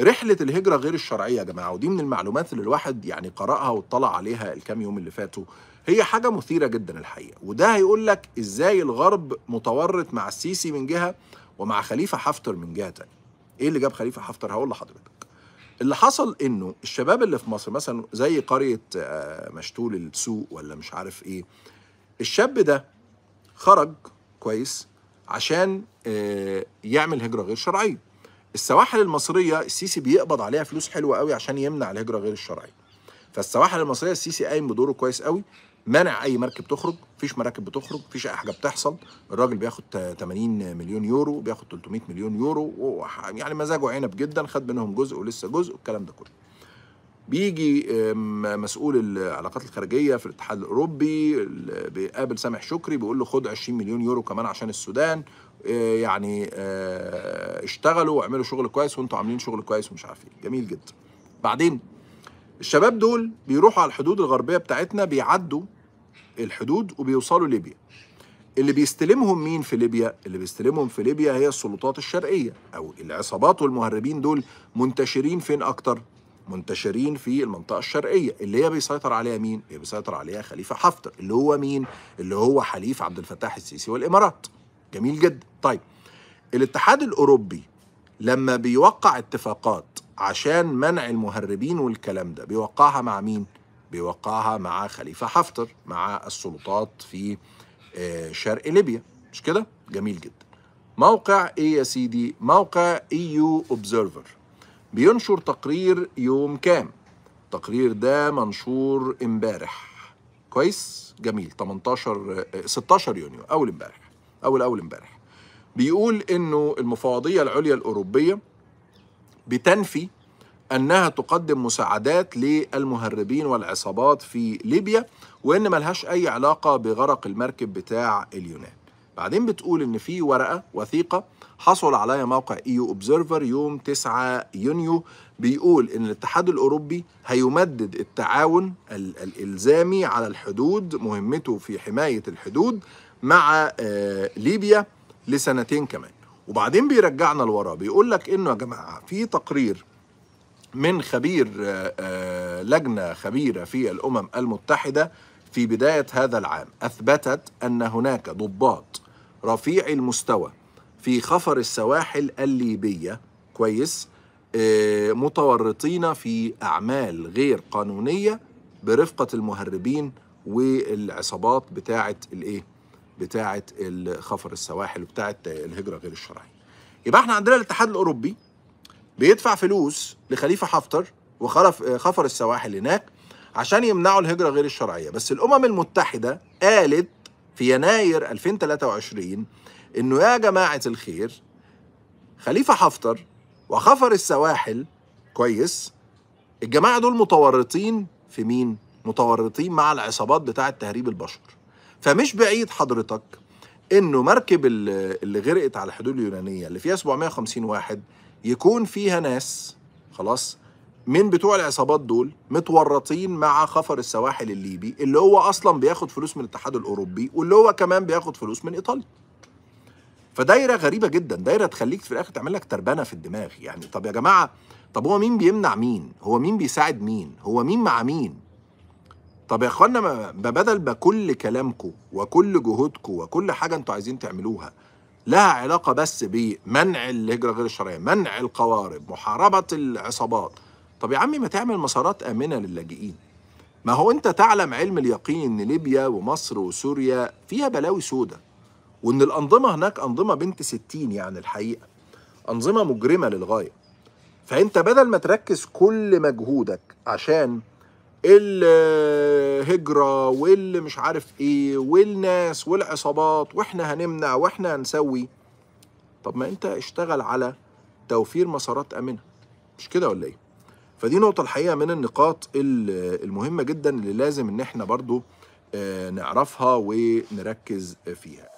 رحله الهجره غير الشرعيه يا جماعه ودي من المعلومات اللي الواحد يعني قراها واطلع عليها الكام يوم اللي فاتوا هي حاجه مثيره جدا الحقيقه وده هيقول لك ازاي الغرب متورط مع السيسي من جهه ومع خليفه حفتر من جهه تانية ايه اللي جاب خليفه حفتر هقول لحضرتك اللي حصل انه الشباب اللي في مصر مثلا زي قريه آه، مشتول السوق ولا مش عارف ايه الشاب ده خرج كويس عشان آه، يعمل هجره غير شرعيه السواحل المصريه السيسي بيقبض عليها فلوس حلوه قوي عشان يمنع الهجره غير الشرعيه فالسواحل المصريه السيسي قايم بدوره كويس قوي منع اي مركب تخرج مفيش مراكب بتخرج مفيش اي حاجه بتحصل الراجل بياخد 80 مليون يورو بياخد 300 مليون يورو يعني مزاجه عنب جدا خد منهم جزء ولسه جزء والكلام ده كله بيجي مسؤول العلاقات الخارجيه في الاتحاد الاوروبي بيقابل سامح شكري بيقول له خد 20 مليون يورو كمان عشان السودان آه، يعني آه، اشتغلوا واعملوا شغل كويس وانتوا عاملين شغل كويس ومش عارف ايه جميل جدا بعدين الشباب دول بيروحوا على الحدود الغربيه بتاعتنا بيعدوا الحدود وبيوصلوا ليبيا اللي بيستلمهم مين في ليبيا اللي بيستلمهم في ليبيا هي السلطات الشرقيه او العصابات والمهربين دول منتشرين فين اكتر منتشرين في المنطقة الشرقية اللي هي بيسيطر عليها مين؟ هي بيسيطر عليها خليفة حفتر اللي هو مين؟ اللي هو حليف عبد الفتاح السيسي والإمارات جميل جدا طيب الاتحاد الاوروبي لما بيوقع اتفاقات عشان منع المهربين والكلام ده بيوقعها مع مين بيوقعها مع خليفه حفتر مع السلطات في آه، شرق ليبيا مش كده جميل جدا موقع ايه يا سيدي موقع ايو اوبزرفر بينشر تقرير يوم كام التقرير ده منشور امبارح كويس جميل 18 16 آه، يونيو اول امبارح او الاول امبارح بيقول انه المفوضيه العليا الاوروبيه بتنفي انها تقدم مساعدات للمهربين والعصابات في ليبيا وان ملهاش اي علاقه بغرق المركب بتاع اليونان بعدين بتقول ان في ورقه وثيقه حصل عليها موقع ايو اوبزرفر يوم 9 يونيو بيقول ان الاتحاد الاوروبي هيمدد التعاون الالزامي على الحدود مهمته في حمايه الحدود مع آه، ليبيا لسنتين كمان وبعدين بيرجعنا لورا بيقول لك انه يا جماعه في تقرير من خبير آه، آه، لجنه خبيره في الامم المتحده في بدايه هذا العام اثبتت ان هناك ضباط رفيع المستوى في خفر السواحل الليبيه كويس متورطين في اعمال غير قانونيه برفقه المهربين والعصابات بتاعه الايه بتاعه خفر السواحل وبتاعه الهجره غير الشرعيه يبقى احنا عندنا الاتحاد الاوروبي بيدفع فلوس لخليفه حفتر وخلف خفر السواحل هناك عشان يمنعوا الهجره غير الشرعيه بس الامم المتحده قالت في يناير 2023 انه يا جماعه الخير خليفه حفتر وخفر السواحل كويس الجماعه دول متورطين في مين متورطين مع العصابات بتاعه تهريب البشر فمش بعيد حضرتك انه مركب اللي غرقت على الحدود اليونانيه اللي فيها 750 واحد يكون فيها ناس خلاص من بتوع العصابات دول متورطين مع خفر السواحل الليبي اللي هو اصلا بياخد فلوس من الاتحاد الاوروبي واللي هو كمان بياخد فلوس من ايطاليا فدايره غريبه جدا دايره تخليك في الاخر تعمل لك تربنه في الدماغ يعني طب يا جماعه طب هو مين بيمنع مين هو مين بيساعد مين هو مين مع مين طب يا اخوانا ما بدل ما كل كلامكم وكل جهودكم وكل حاجه انتوا عايزين تعملوها لها علاقه بس بمنع الهجره غير الشرعيه، منع القوارب، محاربه العصابات. طب يا عمي ما تعمل مسارات امنه للاجئين. ما هو انت تعلم علم اليقين ان ليبيا ومصر وسوريا فيها بلاوي سودة وان الانظمه هناك انظمه بنت 60 يعني الحقيقه. انظمه مجرمه للغايه. فانت بدل ما تركز كل مجهودك عشان الهجرة واللي مش عارف ايه والناس والعصابات واحنا هنمنع واحنا هنسوي طب ما انت اشتغل على توفير مسارات آمنة مش كده ولا ايه فدي نقطة الحقيقة من النقاط المهمة جدا اللي لازم ان احنا برضو آه، نعرفها ونركز فيها